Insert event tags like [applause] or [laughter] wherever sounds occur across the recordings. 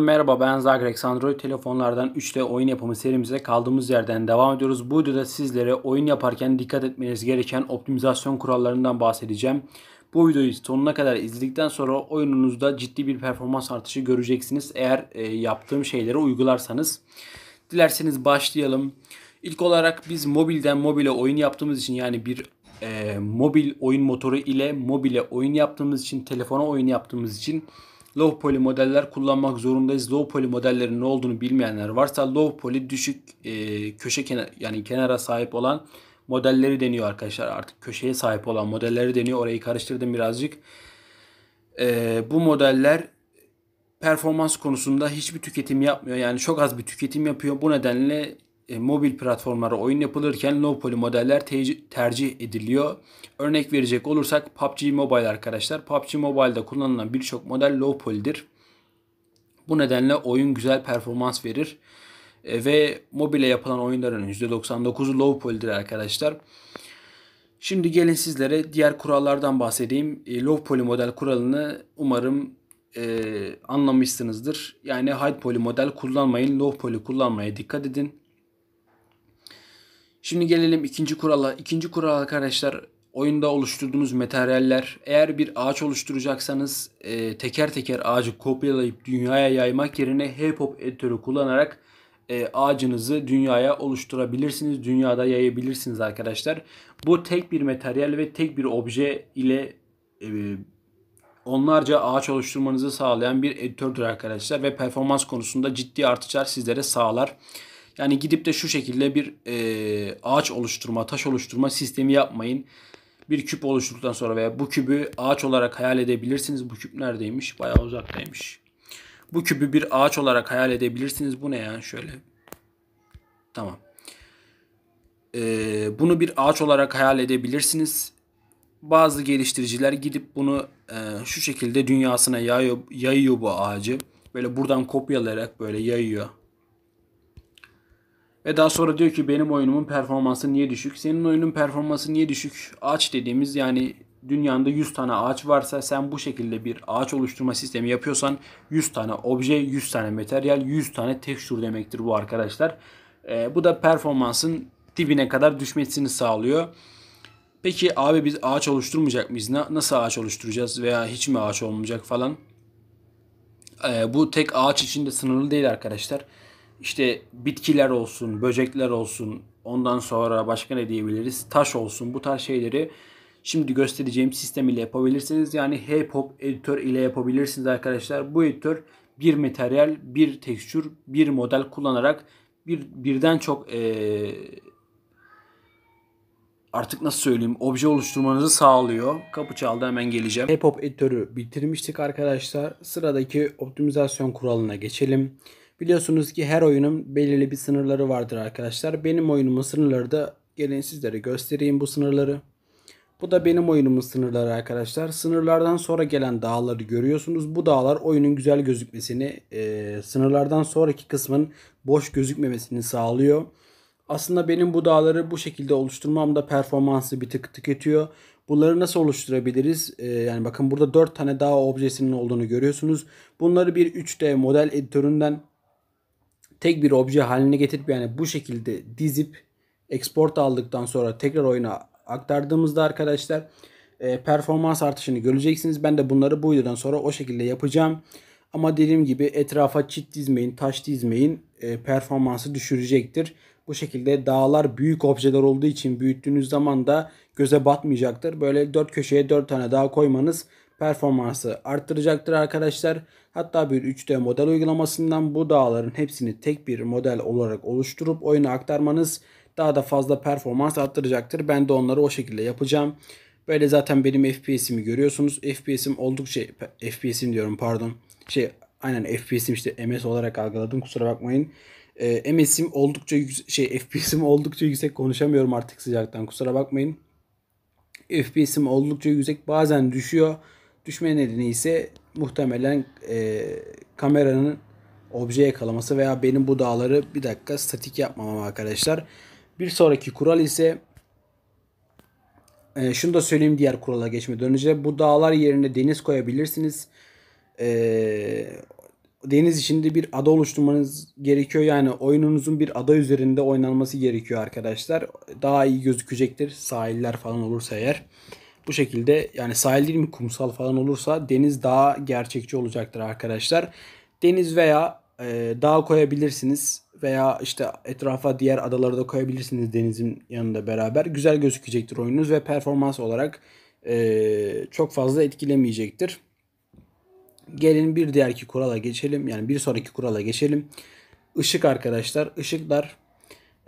Merhaba ben Zagrex. Android telefonlardan 3 oyun yapımı serimize kaldığımız yerden devam ediyoruz. Bu videoda sizlere oyun yaparken dikkat etmeniz gereken optimizasyon kurallarından bahsedeceğim. Bu videoyu sonuna kadar izledikten sonra oyununuzda ciddi bir performans artışı göreceksiniz. Eğer e, yaptığım şeyleri uygularsanız. Dilerseniz başlayalım. İlk olarak biz mobilden mobile oyun yaptığımız için yani bir e, mobil oyun motoru ile mobile oyun yaptığımız için telefona oyun yaptığımız için low poly modeller kullanmak zorundayız. Low poly modellerin ne olduğunu bilmeyenler varsa low poly düşük e, köşe kenar yani kenara sahip olan modelleri deniyor arkadaşlar. Artık köşeye sahip olan modelleri deniyor. Orayı karıştırdım birazcık. E, bu modeller performans konusunda hiçbir tüketim yapmıyor. Yani çok az bir tüketim yapıyor. Bu nedenle e, mobil platformlara oyun yapılırken low-poly modeller te- tercih ediliyor. Örnek verecek olursak PUBG Mobile arkadaşlar. PUBG Mobile'da kullanılan birçok model low-poly'dir. Bu nedenle oyun güzel performans verir. E, ve mobile yapılan oyunların %99'u low poly'dir arkadaşlar. Şimdi gelin sizlere diğer kurallardan bahsedeyim. E, low poly model kuralını umarım e, anlamışsınızdır. Yani high poly model kullanmayın, low poly kullanmaya dikkat edin. Şimdi gelelim ikinci kurala. İkinci kural arkadaşlar oyunda oluşturduğunuz materyaller. Eğer bir ağaç oluşturacaksanız e, teker teker ağacı kopyalayıp dünyaya yaymak yerine H-Pop editörü kullanarak e, ağacınızı dünyaya oluşturabilirsiniz. Dünyada yayabilirsiniz arkadaşlar. Bu tek bir materyal ve tek bir obje ile e, onlarca ağaç oluşturmanızı sağlayan bir editördür arkadaşlar ve performans konusunda ciddi artışlar sizlere sağlar. Yani gidip de şu şekilde bir e, ağaç oluşturma, taş oluşturma sistemi yapmayın. Bir küp oluşturduktan sonra veya bu kübü ağaç olarak hayal edebilirsiniz. Bu küp neredeymiş? Bayağı uzaktaymış. Bu kübü bir ağaç olarak hayal edebilirsiniz. Bu ne ya? Şöyle. Tamam. Ee, bunu bir ağaç olarak hayal edebilirsiniz. Bazı geliştiriciler gidip bunu e, şu şekilde dünyasına yayıyor, yayıyor bu ağacı. Böyle buradan kopyalayarak böyle yayıyor. Ve daha sonra diyor ki benim oyunumun performansı niye düşük? Senin oyunun performansı niye düşük? Ağaç dediğimiz yani dünyanda 100 tane ağaç varsa sen bu şekilde bir ağaç oluşturma sistemi yapıyorsan 100 tane obje, 100 tane materyal, 100 tane tekstür demektir bu arkadaşlar. E, bu da performansın dibine kadar düşmesini sağlıyor. Peki abi biz ağaç oluşturmayacak mıyız? Nasıl ağaç oluşturacağız veya hiç mi ağaç olmayacak falan? E, bu tek ağaç içinde sınırlı değil arkadaşlar işte bitkiler olsun, böcekler olsun, ondan sonra başka ne diyebiliriz? Taş olsun bu tarz şeyleri şimdi göstereceğim sistem ile yapabilirsiniz. Yani H-Pop editör ile yapabilirsiniz arkadaşlar. Bu editör bir materyal, bir tekstür, bir model kullanarak bir birden çok ee, artık nasıl söyleyeyim obje oluşturmanızı sağlıyor. Kapı çaldı hemen geleceğim. H-Pop editörü bitirmiştik arkadaşlar. Sıradaki optimizasyon kuralına geçelim. Biliyorsunuz ki her oyunun belirli bir sınırları vardır arkadaşlar. Benim oyunumun sınırları da gelin sizlere göstereyim bu sınırları. Bu da benim oyunumun sınırları arkadaşlar. Sınırlardan sonra gelen dağları görüyorsunuz. Bu dağlar oyunun güzel gözükmesini, e, sınırlardan sonraki kısmın boş gözükmemesini sağlıyor. Aslında benim bu dağları bu şekilde oluşturmam da performansı bir tık tüketiyor. Bunları nasıl oluşturabiliriz? Ee, yani bakın burada 4 tane dağ objesinin olduğunu görüyorsunuz. Bunları bir 3D model editöründen tek bir obje haline getirip yani bu şekilde dizip export aldıktan sonra tekrar oyuna aktardığımızda arkadaşlar e, performans artışını göreceksiniz. Ben de bunları bu videodan sonra o şekilde yapacağım. Ama dediğim gibi etrafa çit dizmeyin, taş dizmeyin e, performansı düşürecektir. Bu şekilde dağlar büyük objeler olduğu için büyüttüğünüz zaman da göze batmayacaktır. Böyle dört köşeye dört tane dağ koymanız performansı arttıracaktır arkadaşlar. Hatta bir 3D model uygulamasından bu dağların hepsini tek bir model olarak oluşturup oyuna aktarmanız daha da fazla performans arttıracaktır. Ben de onları o şekilde yapacağım. Böyle zaten benim FPS'imi görüyorsunuz. FPS'im oldukça FPS'im diyorum pardon. Şey aynen FPS'im işte MS olarak algıladım kusura bakmayın. E, ee, MS'im oldukça yüksek, şey [laughs] FPS'im oldukça yüksek konuşamıyorum artık sıcaktan kusura bakmayın. FPS'im oldukça yüksek bazen düşüyor. Düşme nedeni ise muhtemelen e, kameranın obje yakalaması veya benim bu dağları bir dakika statik yapmamam arkadaşlar. Bir sonraki kural ise e, şunu da söyleyeyim diğer kurala geçmeden önce bu dağlar yerine deniz koyabilirsiniz. E, deniz içinde bir ada oluşturmanız gerekiyor. Yani oyununuzun bir ada üzerinde oynanması gerekiyor arkadaşlar. Daha iyi gözükecektir sahiller falan olursa eğer. Bu şekilde yani sahil değil mi kumsal falan olursa deniz daha gerçekçi olacaktır arkadaşlar. Deniz veya e, dağ koyabilirsiniz veya işte etrafa diğer adaları da koyabilirsiniz denizin yanında beraber. Güzel gözükecektir oyununuz ve performans olarak e, çok fazla etkilemeyecektir. Gelin bir diğerki kurala geçelim. Yani bir sonraki kurala geçelim. Işık arkadaşlar. Işıklar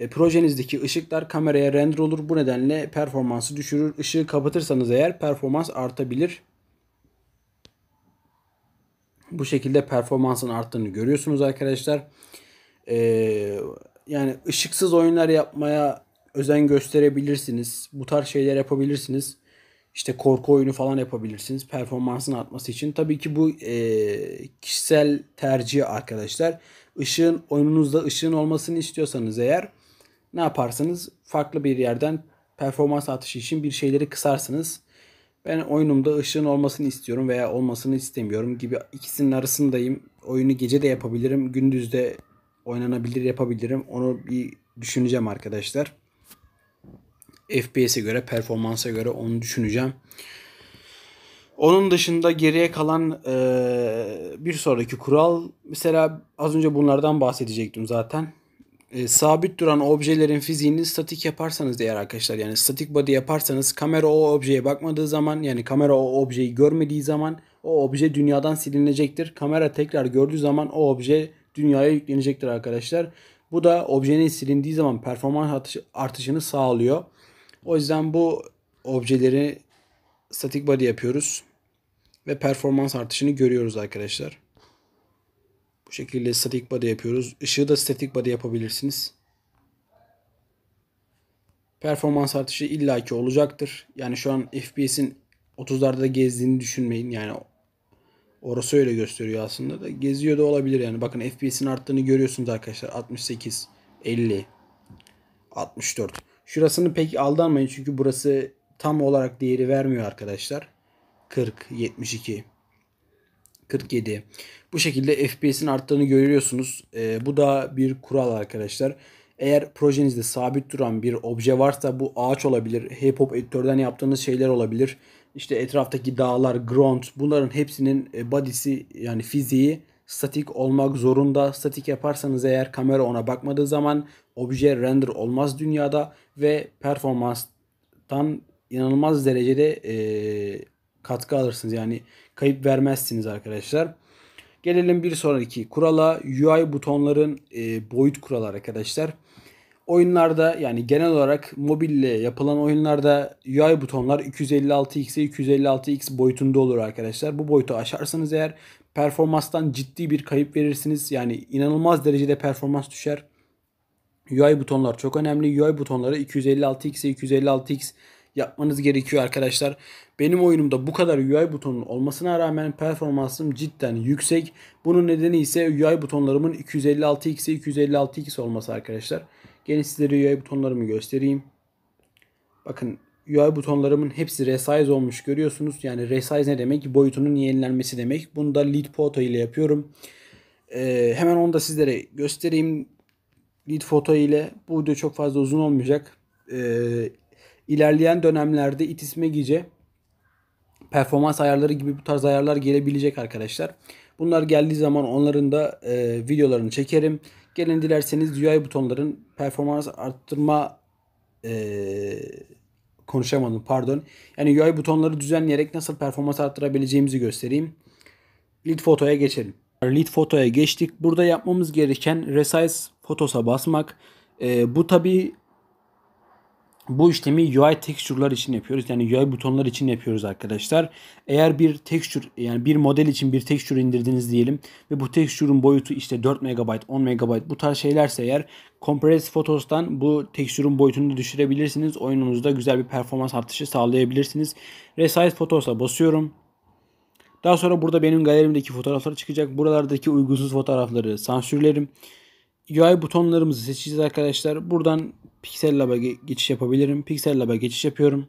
e, projenizdeki ışıklar kameraya render olur. Bu nedenle performansı düşürür. Işığı kapatırsanız eğer performans artabilir. Bu şekilde performansın arttığını görüyorsunuz arkadaşlar. E, yani ışıksız oyunlar yapmaya özen gösterebilirsiniz. Bu tarz şeyler yapabilirsiniz. İşte korku oyunu falan yapabilirsiniz performansın artması için. Tabii ki bu e, kişisel tercih arkadaşlar. Işığın oyununuzda ışığın olmasını istiyorsanız eğer ne yaparsınız? Farklı bir yerden performans artışı için bir şeyleri kısarsınız. Ben oyunumda ışığın olmasını istiyorum veya olmasını istemiyorum gibi ikisinin arasındayım. Oyunu gece de yapabilirim, gündüz de oynanabilir yapabilirim. Onu bir düşüneceğim arkadaşlar. FPS'e göre, performansa göre onu düşüneceğim. Onun dışında geriye kalan e, bir sonraki kural mesela az önce bunlardan bahsedecektim zaten e, sabit duran objelerin fiziğini statik yaparsanız değer arkadaşlar yani statik body yaparsanız kamera o objeye bakmadığı zaman yani kamera o objeyi görmediği zaman o obje dünyadan silinecektir. Kamera tekrar gördüğü zaman o obje dünyaya yüklenecektir arkadaşlar. Bu da objenin silindiği zaman performans artışını sağlıyor. O yüzden bu objeleri statik body yapıyoruz ve performans artışını görüyoruz arkadaşlar. Bu şekilde static body yapıyoruz. Işığı da static body yapabilirsiniz. Performans artışı illaki olacaktır. Yani şu an FPS'in 30'larda gezdiğini düşünmeyin. Yani orası öyle gösteriyor aslında da. Geziyor da olabilir yani. Bakın FPS'in arttığını görüyorsunuz arkadaşlar. 68, 50, 64. Şurasını pek aldanmayın çünkü burası tam olarak değeri vermiyor arkadaşlar. 40, 72. 47. Bu şekilde FPS'in arttığını görüyorsunuz. E, bu da bir kural arkadaşlar. Eğer projenizde sabit duran bir obje varsa bu ağaç olabilir. Hip-hop editörden yaptığınız şeyler olabilir. İşte etraftaki dağlar, ground bunların hepsinin e, body'si yani fiziği statik olmak zorunda. Statik yaparsanız eğer kamera ona bakmadığı zaman obje render olmaz dünyada ve performanstan inanılmaz derecede e, katkı alırsınız. Yani kayıp vermezsiniz arkadaşlar. Gelelim bir sonraki kurala. UI butonların e, boyut kuralı arkadaşlar. Oyunlarda yani genel olarak mobille yapılan oyunlarda UI butonlar 256x'e 256x boyutunda olur arkadaşlar. Bu boyutu aşarsanız eğer performanstan ciddi bir kayıp verirsiniz. Yani inanılmaz derecede performans düşer. UI butonlar çok önemli. UI butonları 256x'e 256x yapmanız gerekiyor arkadaşlar. Benim oyunumda bu kadar UI butonun olmasına rağmen performansım cidden yüksek. Bunun nedeni ise UI butonlarımın 256x'e 256x olması arkadaşlar. Gene sizlere UI butonlarımı göstereyim. Bakın UI butonlarımın hepsi resize olmuş görüyorsunuz. Yani resize ne demek? Boyutunun yenilenmesi demek. Bunu da lead photo ile yapıyorum. Ee, hemen onu da sizlere göstereyim. Lead photo ile. Bu video çok fazla uzun olmayacak. Ee, ilerleyen dönemlerde itisme gece performans ayarları gibi bu tarz ayarlar gelebilecek arkadaşlar. Bunlar geldiği zaman onların da e, videolarını çekerim. Gelin dilerseniz UI butonların performans arttırma e, konuşamadım pardon. Yani UI butonları düzenleyerek nasıl performans arttırabileceğimizi göstereyim. Lead fotoya geçelim. Lead fotoya geçtik. Burada yapmamız gereken resize fotosa basmak. E, bu tabi bu işlemi UI texture'lar için yapıyoruz. Yani UI butonlar için yapıyoruz arkadaşlar. Eğer bir texture yani bir model için bir texture indirdiniz diyelim ve bu texture'un boyutu işte 4 MB, 10 MB bu tarz şeylerse eğer Compress Photos'tan bu texture'un boyutunu düşürebilirsiniz. Oyununuzda güzel bir performans artışı sağlayabilirsiniz. Resize Photos'a basıyorum. Daha sonra burada benim galerimdeki fotoğraflar çıkacak. Buralardaki uygunsuz fotoğrafları sansürlerim. UI butonlarımızı seçeceğiz arkadaşlar. Buradan Pixel Lab'a geçiş yapabilirim. Pixel Lab'a geçiş yapıyorum.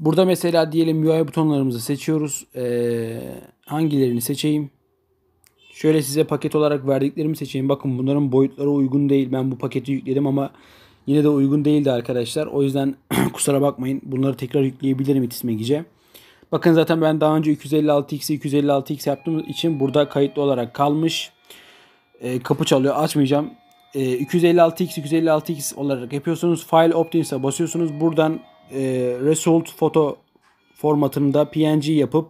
Burada mesela diyelim UI butonlarımızı seçiyoruz. Ee, hangilerini seçeyim? Şöyle size paket olarak verdiklerimi seçeyim. Bakın bunların boyutları uygun değil. Ben bu paketi yükledim ama yine de uygun değildi arkadaşlar. O yüzden [clears throat] kusura bakmayın. Bunları tekrar yükleyebilirim itismekice. Bakın zaten ben daha önce 256x 256x yaptığım için burada kayıtlı olarak kalmış e, kapı çalıyor açmayacağım. E, 256x 256x olarak yapıyorsunuz. File Optins'a basıyorsunuz. Buradan e, Result Photo formatında PNG yapıp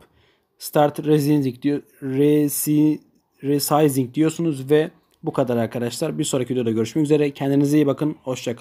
Start Resizing diyor, resi, Resizing diyorsunuz ve bu kadar arkadaşlar. Bir sonraki videoda görüşmek üzere. Kendinize iyi bakın. Hoşçakalın.